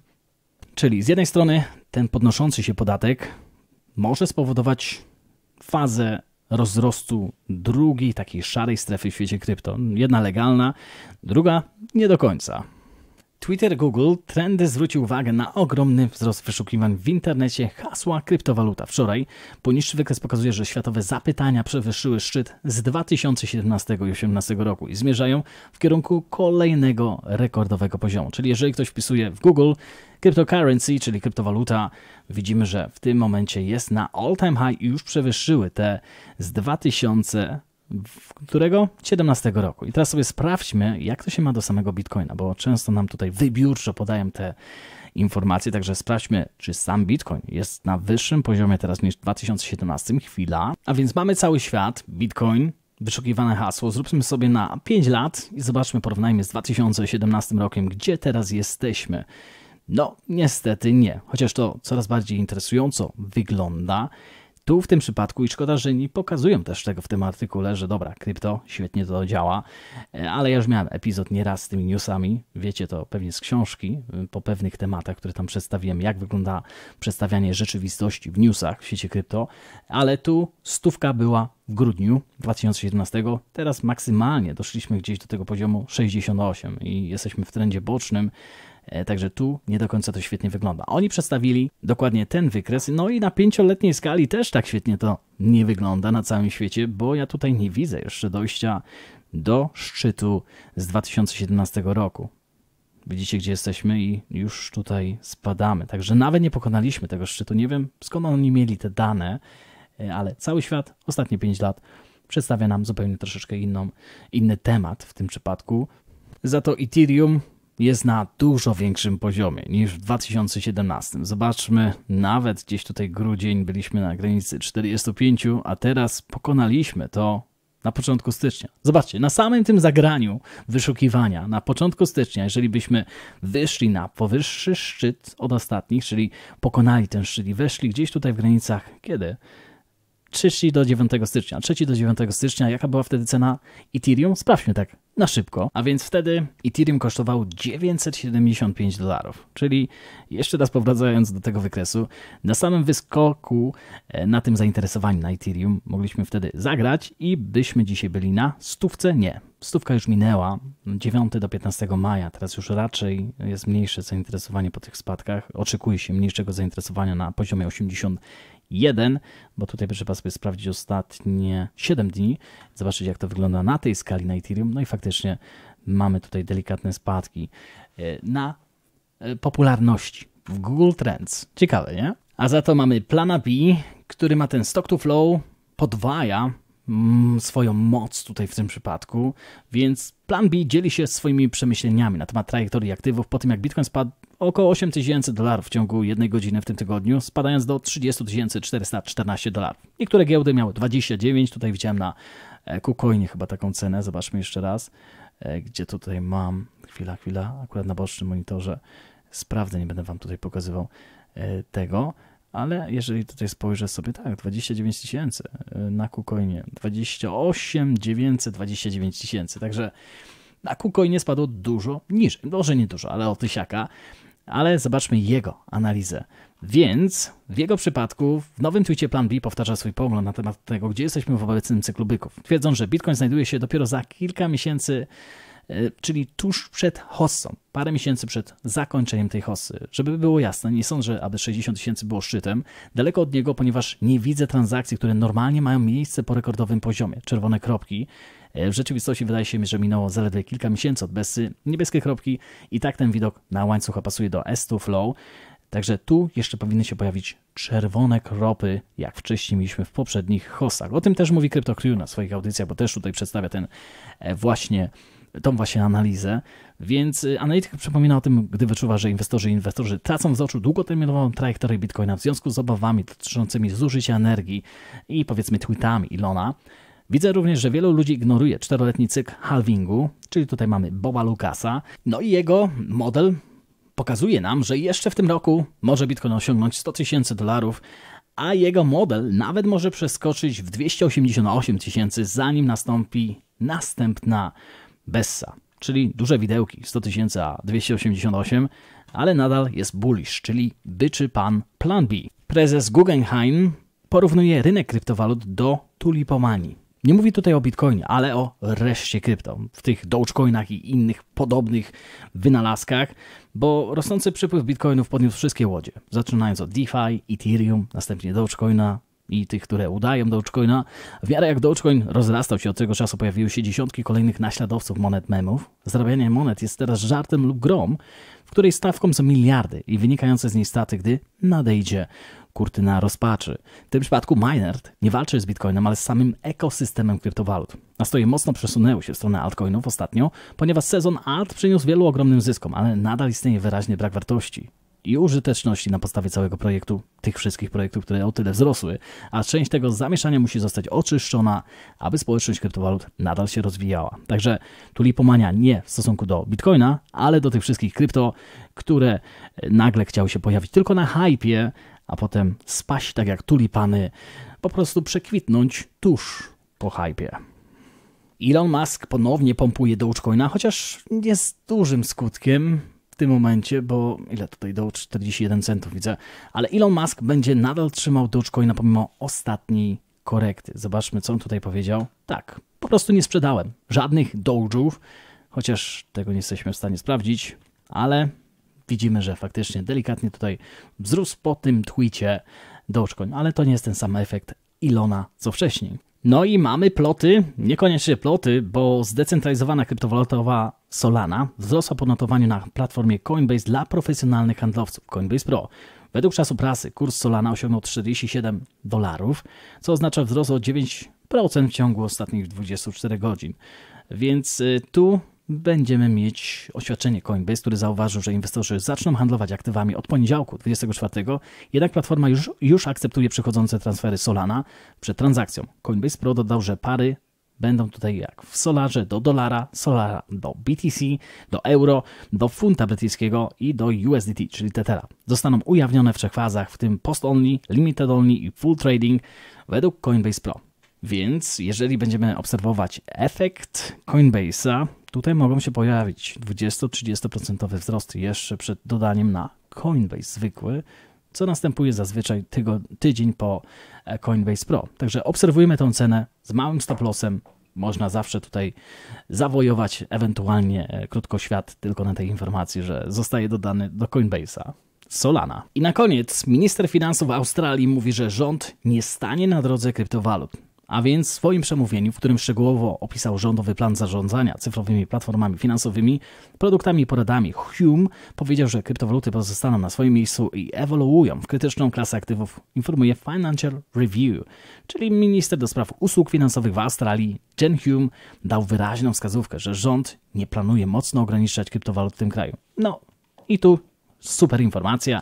Speaker 1: Czyli z jednej strony ten podnoszący się podatek może spowodować fazę rozrostu drugiej takiej szarej strefy w świecie krypto. Jedna legalna, druga nie do końca. Twitter Google trendy zwrócił uwagę na ogromny wzrost wyszukiwań w internecie hasła kryptowaluta. Wczoraj poniższy wykres pokazuje, że światowe zapytania przewyższyły szczyt z 2017 i 2018 roku i zmierzają w kierunku kolejnego rekordowego poziomu. Czyli jeżeli ktoś wpisuje w Google cryptocurrency, czyli kryptowaluta, widzimy, że w tym momencie jest na all time high i już przewyższyły te z 2000 którego? 17 roku. I teraz sobie sprawdźmy, jak to się ma do samego Bitcoina, bo często nam tutaj wybiórczo podają te informacje, także sprawdźmy, czy sam Bitcoin jest na wyższym poziomie teraz niż w 2017. Chwila. A więc mamy cały świat, Bitcoin, wyszukiwane hasło. Zróbmy sobie na 5 lat i zobaczmy, porównajmy z 2017 rokiem, gdzie teraz jesteśmy. No, niestety nie, chociaż to coraz bardziej interesująco wygląda. Tu w tym przypadku i szkoda, że nie pokazują też tego w tym artykule, że dobra, krypto, świetnie to działa, e, ale ja już miałem epizod nieraz z tymi newsami, wiecie to pewnie z książki, y, po pewnych tematach, które tam przedstawiłem, jak wygląda przedstawianie rzeczywistości w newsach w świecie krypto, ale tu stówka była w grudniu 2017, teraz maksymalnie doszliśmy gdzieś do tego poziomu 68 i jesteśmy w trendzie bocznym, E, także tu nie do końca to świetnie wygląda. Oni przedstawili dokładnie ten wykres, no i na pięcioletniej skali też tak świetnie to nie wygląda na całym świecie, bo ja tutaj nie widzę jeszcze dojścia do szczytu z 2017 roku. Widzicie, gdzie jesteśmy i już tutaj spadamy. Także nawet nie pokonaliśmy tego szczytu. Nie wiem, skąd oni mieli te dane, e, ale cały świat ostatnie 5 lat przedstawia nam zupełnie troszeczkę inną, inny temat w tym przypadku. Za to Ethereum jest na dużo większym poziomie niż w 2017. Zobaczmy, nawet gdzieś tutaj grudzień byliśmy na granicy 45, a teraz pokonaliśmy to na początku stycznia. Zobaczcie, na samym tym zagraniu wyszukiwania, na początku stycznia, jeżeli byśmy wyszli na powyższy szczyt od ostatnich, czyli pokonali ten szczyt i weszli gdzieś tutaj w granicach, kiedy? 3 do 9 stycznia. 3 do 9 stycznia, jaka była wtedy cena Ethereum? Sprawdźmy tak na szybko. A więc wtedy Ethereum kosztował 975 dolarów. Czyli jeszcze raz powracając do tego wykresu, na samym wyskoku, e, na tym zainteresowaniu na Ethereum mogliśmy wtedy zagrać i byśmy dzisiaj byli na stówce? Nie. Stówka już minęła, 9 do 15 maja, teraz już raczej jest mniejsze zainteresowanie po tych spadkach. Oczekuje się mniejszego zainteresowania na poziomie 80 1, bo tutaj trzeba sobie sprawdzić ostatnie 7 dni, zobaczyć jak to wygląda na tej skali na Ethereum. No i faktycznie mamy tutaj delikatne spadki e, na e, popularności w Google Trends. Ciekawe, nie? A za to mamy Plana B, który ma ten stock to flow, podwaja mm, swoją moc tutaj w tym przypadku, więc plan B dzieli się swoimi przemyśleniami na temat trajektorii aktywów po tym, jak Bitcoin spadł około 8 tysięcy dolarów w ciągu jednej godziny w tym tygodniu, spadając do 30 414 dolarów. Niektóre giełdy miały 29, tutaj widziałem na e, KuCoinie chyba taką cenę, zobaczmy jeszcze raz, e, gdzie tutaj mam, chwila, chwila, akurat na bocznym monitorze, sprawdzę, nie będę Wam tutaj pokazywał e, tego, ale jeżeli tutaj spojrzę sobie, tak, 29 tysięcy na KuCoinie, 28 900, 29 tysięcy, także na KuCoinie spadło dużo niżej, może nie dużo, ale o tysiaka, ale zobaczmy jego analizę. Więc w jego przypadku w nowym tweetie Plan B powtarza swój pogląd na temat tego, gdzie jesteśmy w obecnym cyklu byków, Twierdzą, że Bitcoin znajduje się dopiero za kilka miesięcy, e, czyli tuż przed hossą, parę miesięcy przed zakończeniem tej hossy. Żeby było jasne, nie sądzę, aby 60 tysięcy było szczytem, daleko od niego, ponieważ nie widzę transakcji, które normalnie mają miejsce po rekordowym poziomie, czerwone kropki, E, w rzeczywistości wydaje się, że minęło zaledwie kilka miesięcy od Bessy niebieskie kropki i tak ten widok na łańcucha pasuje do S2 Flow. Także tu jeszcze powinny się pojawić czerwone kropy, jak wcześniej mieliśmy w poprzednich hostach. O tym też mówi CryptoCrew na swoich audycjach, bo też tutaj przedstawia ten e, właśnie tą właśnie analizę, więc e, analityk przypomina o tym, gdy wyczuwa, że inwestorzy i inwestorzy tracą z oczu długoterminową trajektorię Bitcoina w związku z obawami dotyczącymi zużycia energii i powiedzmy tweetami Ilona, Widzę również, że wielu ludzi ignoruje czteroletni cykl halvingu, czyli tutaj mamy Boba Lucasa, no i jego model pokazuje nam, że jeszcze w tym roku może Bitcoin osiągnąć 100 tysięcy dolarów, a jego model nawet może przeskoczyć w 288 tysięcy, zanim nastąpi następna Bessa, czyli duże widełki 100 tysięcy a 288, ale nadal jest bullish, czyli byczy pan plan B. Prezes Guggenheim porównuje rynek kryptowalut do tulipomanii. Nie mówię tutaj o Bitcoinie, ale o reszcie krypto, w tych Dogecoinach i innych podobnych wynalazkach, bo rosnący przepływ Bitcoinów podniósł wszystkie łodzie, zaczynając od DeFi, Ethereum, następnie Dogecoina, i tych, które udają Dogecoina. No, w miarę jak Dogecoin rozrastał się od tego czasu, pojawiły się dziesiątki kolejnych naśladowców monet memów. Zarabianie monet jest teraz żartem lub grom, w której stawką są miliardy i wynikające z niej straty, gdy nadejdzie kurtyna rozpaczy. W tym przypadku Minerd nie walczy z Bitcoinem, ale z samym ekosystemem kryptowalut. Nastroje mocno przesunęły się w stronę altcoinów ostatnio, ponieważ sezon alt przyniósł wielu ogromnym zyskom, ale nadal istnieje wyraźny brak wartości i użyteczności na podstawie całego projektu, tych wszystkich projektów, które o tyle wzrosły, a część tego zamieszania musi zostać oczyszczona, aby społeczność kryptowalut nadal się rozwijała. Także tulipomania nie w stosunku do Bitcoina, ale do tych wszystkich krypto, które e, nagle chciały się pojawić tylko na hypie, a potem spaść tak jak tulipany, po prostu przekwitnąć tuż po hypie. Elon Musk ponownie pompuje Dogecoina, chociaż nie z dużym skutkiem tym momencie, bo ile tutaj do 41 centów widzę, ale Elon Musk będzie nadal trzymał na pomimo ostatniej korekty. Zobaczmy, co on tutaj powiedział. Tak, po prostu nie sprzedałem żadnych Doge'ów, chociaż tego nie jesteśmy w stanie sprawdzić, ale widzimy, że faktycznie delikatnie tutaj wzrósł po tym twicie Dogecoin, ale to nie jest ten sam efekt Ilona co wcześniej. No i mamy ploty, niekoniecznie ploty, bo zdecentralizowana kryptowalutowa Solana wzrosła po notowaniu na platformie Coinbase dla profesjonalnych handlowców Coinbase Pro. Według czasu prasy kurs Solana osiągnął 47 dolarów, co oznacza wzrost o 9% w ciągu ostatnich 24 godzin. Więc y, tu będziemy mieć oświadczenie Coinbase, który zauważył, że inwestorzy zaczną handlować aktywami od poniedziałku 24, jednak platforma już, już akceptuje przychodzące transfery Solana przed transakcją. Coinbase Pro dodał, że pary Będą tutaj jak w Solarze do dolara, Solara do BTC, do euro, do funta brytyjskiego i do USDT, czyli Tethera. Zostaną ujawnione w trzech fazach, w tym post-only, limited-only i full trading według Coinbase Pro. Więc jeżeli będziemy obserwować efekt Coinbase'a, tutaj mogą się pojawić 20-30% wzrosty jeszcze przed dodaniem na Coinbase zwykły, co następuje zazwyczaj tygod, tydzień po e, Coinbase Pro. Także obserwujemy tę cenę z małym stop lossem. Można zawsze tutaj zawojować ewentualnie e, krótko świat tylko na tej informacji, że zostaje dodany do Coinbase'a. Solana. I na koniec minister finansów Australii mówi, że rząd nie stanie na drodze kryptowalut a więc w swoim przemówieniu, w którym szczegółowo opisał rządowy plan zarządzania cyfrowymi platformami finansowymi, produktami i poradami, Hume powiedział, że kryptowaluty pozostaną na swoim miejscu i ewoluują w krytyczną klasę aktywów, informuje Financial Review, czyli minister do spraw usług finansowych w Australii, Jen Hume, dał wyraźną wskazówkę, że rząd nie planuje mocno ograniczać kryptowalut w tym kraju. No i tu super informacja,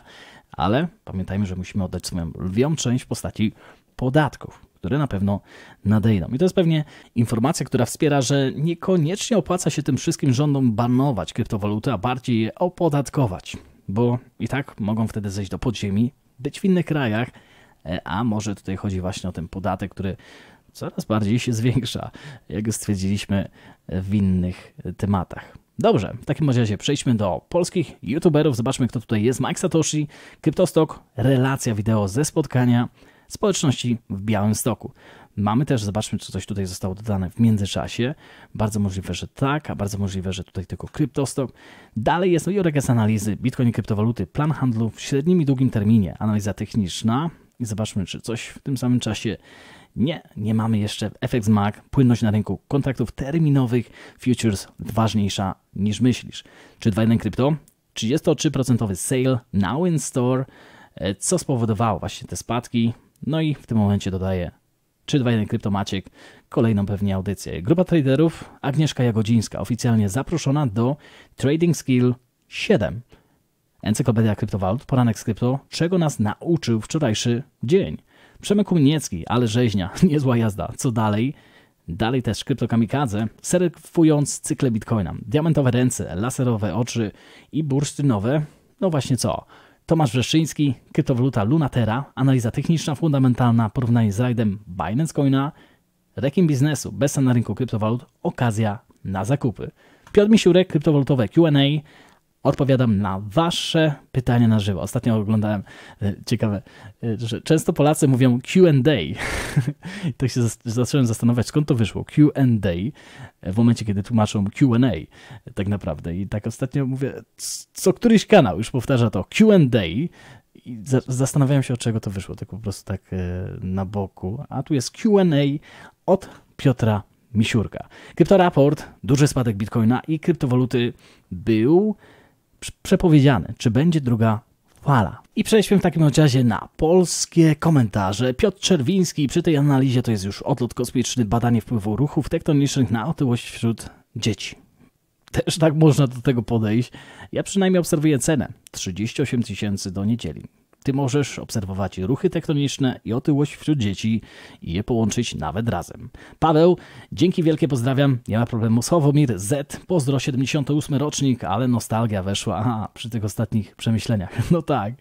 Speaker 1: ale pamiętajmy, że musimy oddać swoją lwią część w postaci podatków które na pewno nadejdą. I to jest pewnie informacja, która wspiera, że niekoniecznie opłaca się tym wszystkim rządom banować kryptowaluty, a bardziej je opodatkować, bo i tak mogą wtedy zejść do podziemi, być w innych krajach, e, a może tutaj chodzi właśnie o ten podatek, który coraz bardziej się zwiększa, jak stwierdziliśmy w innych tematach. Dobrze, w takim razie przejdźmy do polskich youtuberów, zobaczmy kto tutaj jest. Mike Satoshi, Kryptostok, relacja wideo ze spotkania społeczności w białym stoku. Mamy też, zobaczmy, czy coś tutaj zostało dodane w międzyczasie. Bardzo możliwe, że tak, a bardzo możliwe, że tutaj tylko kryptostok. Dalej jest no z analizy Bitcoin i kryptowaluty, plan handlu w średnim i długim terminie, analiza techniczna. I zobaczmy, czy coś w tym samym czasie nie, nie mamy jeszcze FX MAC, płynność na rynku kontraktów terminowych, futures ważniejsza niż myślisz. Czy 2.1 krypto? 33% sale now in store, co spowodowało właśnie te spadki. No i w tym momencie dodaję 321 Kryptomaciek, kolejną pewnie audycję. Grupa traderów Agnieszka Jagodzińska, oficjalnie zaproszona do Trading Skill 7. Encyklopedia Kryptowalut, poranek z krypto, czego nas nauczył wczorajszy dzień. Przemek Kuniecki, ale rzeźnia, niezła jazda. Co dalej? Dalej też kryptokamikadze, serfując cykle bitcoina. Diamentowe ręce, laserowe oczy i bursztynowe, no właśnie co? Tomasz Wrzeszyński, kryptowaluta Lunatera, analiza techniczna, fundamentalna, porównanie z rajdem Binance Coina, rekin biznesu, bez na rynku kryptowalut, okazja na zakupy. Piotr Misiurek, kryptowalutowe Q&A, odpowiadam na wasze pytania na żywo. Ostatnio oglądałem e, ciekawe, e, że często Polacy mówią Q&A. tak się zacząłem zastanawiać, skąd to wyszło. Q&A e, w momencie, kiedy tłumaczą Q&A tak naprawdę. I tak ostatnio mówię, co któryś kanał już powtarza to Q&A, i zastanawiałem się, od czego to wyszło, tak po prostu tak na boku. A tu jest QA od Piotra Misiurka. Kryptoraport, duży spadek bitcoina i kryptowaluty był przepowiedziane, czy będzie druga fala. I przejdźmy w takim razie na polskie komentarze. Piotr Czerwiński przy tej analizie to jest już odlot kosmiczny, badanie wpływu ruchów tektonicznych na otyłość wśród dzieci. Też tak można do tego podejść. Ja przynajmniej obserwuję cenę 38 tysięcy do niedzieli. Ty możesz obserwować ruchy tektoniczne i otyłość wśród dzieci i je połączyć nawet razem. Paweł, dzięki wielkie pozdrawiam. Nie ma problemu. Sławomir Z, pozdro 78 rocznik, ale nostalgia weszła Aha, przy tych ostatnich przemyśleniach. No tak,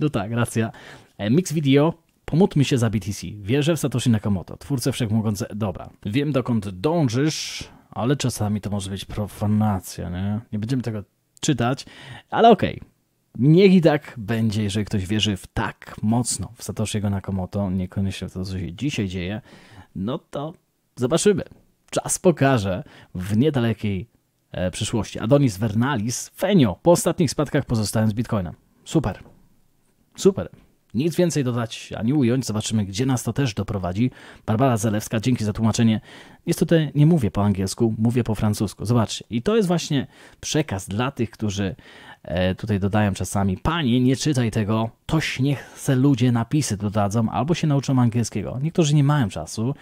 Speaker 1: no tak, racja. E, mix Video, Pomódlmy się za BTC. Wierzę w Satoshi Nakamoto, twórcę wszechmogące. Dobra, wiem dokąd dążysz, ale czasami to może być profanacja, nie? Nie będziemy tego czytać, ale okej. Okay. Niech i tak będzie, jeżeli ktoś wierzy w tak mocno w Satoshi'ego Nakamoto, niekoniecznie w to, co się dzisiaj dzieje, no to zobaczymy. Czas pokaże w niedalekiej e, przyszłości. Adonis Vernalis, Fenio, po ostatnich spadkach pozostając Bitcoinem. Super. Super. Nic więcej dodać ani ująć. Zobaczymy, gdzie nas to też doprowadzi. Barbara Zalewska, dzięki za tłumaczenie. Niestety nie mówię po angielsku, mówię po francusku. Zobaczcie. I to jest właśnie przekaz dla tych, którzy E, tutaj dodają czasami, panie, nie czytaj tego, toś niech se ludzie napisy dodadzą albo się nauczą angielskiego. Niektórzy nie mają czasu,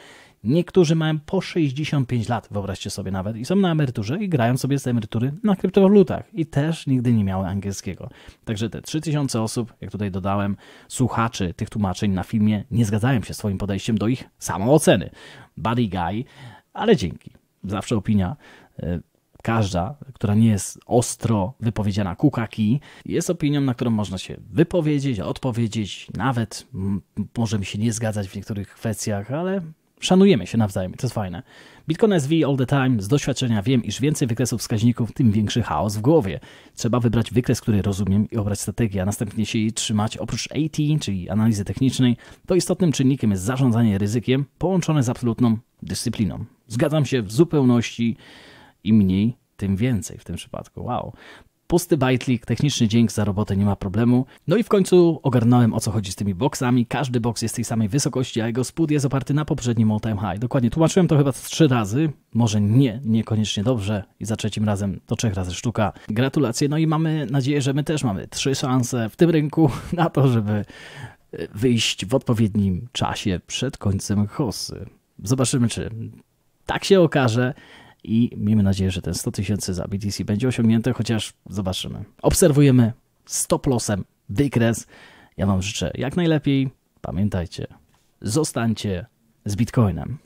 Speaker 1: niektórzy mają po 65 lat, wyobraźcie sobie nawet, i są na emeryturze i grają sobie z emerytury na kryptowalutach i też nigdy nie miały angielskiego. Także te 3000 osób, jak tutaj dodałem, słuchaczy tych tłumaczeń na filmie nie zgadzają się swoim podejściem do ich samooceny. Buddy Guy, ale dzięki. Zawsze opinia e, każda, która nie jest ostro wypowiedziana kukaki, jest opinią, na którą można się wypowiedzieć, odpowiedzieć, nawet możemy się nie zgadzać w niektórych kwestiach, ale szanujemy się nawzajem, to jest fajne. Bitcoin SV all the time, z doświadczenia wiem, iż więcej wykresów wskaźników, tym większy chaos w głowie. Trzeba wybrać wykres, który rozumiem i obrać strategię, a następnie się jej trzymać. Oprócz AT, czyli analizy technicznej, to istotnym czynnikiem jest zarządzanie ryzykiem połączone z absolutną dyscypliną. Zgadzam się w zupełności i mniej, tym więcej w tym przypadku. Wow. Pusty bajtlik, techniczny dźwięk za robotę nie ma problemu. No i w końcu ogarnąłem o co chodzi z tymi boksami. Każdy boks jest tej samej wysokości, a jego spód jest oparty na poprzednim all time high. Dokładnie, tłumaczyłem to chyba trzy razy. Może nie, niekoniecznie dobrze. I za trzecim razem to trzech razy sztuka. Gratulacje, no i mamy nadzieję, że my też mamy trzy szanse w tym rynku na to, żeby e, wyjść w odpowiednim czasie przed końcem hossy. Zobaczymy, czy tak się okaże i miejmy nadzieję, że ten 100 tysięcy za BTC będzie osiągnięte, chociaż zobaczymy. Obserwujemy stop lossem wykres. Ja Wam życzę jak najlepiej. Pamiętajcie, zostańcie z Bitcoinem.